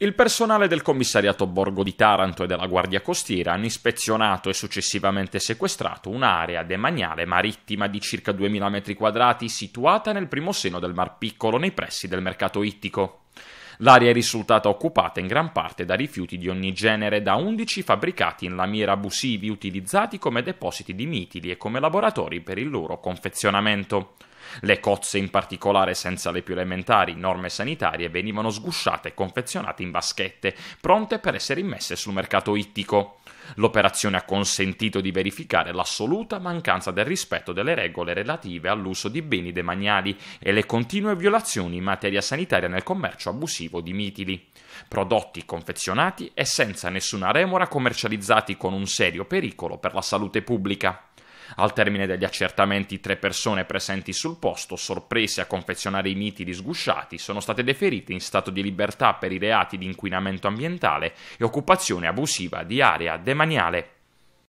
Il personale del commissariato Borgo di Taranto e della Guardia Costiera hanno ispezionato e successivamente sequestrato un'area demaniale marittima di circa 2000 m2 situata nel primo seno del Mar Piccolo nei pressi del mercato ittico. L'area è risultata occupata in gran parte da rifiuti di ogni genere, da 11 fabbricati in lamiera abusivi utilizzati come depositi di mitili e come laboratori per il loro confezionamento. Le cozze, in particolare senza le più elementari norme sanitarie, venivano sgusciate e confezionate in vaschette, pronte per essere immesse sul mercato ittico. L'operazione ha consentito di verificare l'assoluta mancanza del rispetto delle regole relative all'uso di beni demaniali e le continue violazioni in materia sanitaria nel commercio abusivo intensivo di mitili, prodotti confezionati e senza nessuna remora commercializzati con un serio pericolo per la salute pubblica. Al termine degli accertamenti, tre persone presenti sul posto, sorprese a confezionare i mitili sgusciati, sono state deferite in stato di libertà per i reati di inquinamento ambientale e occupazione abusiva di area demaniale.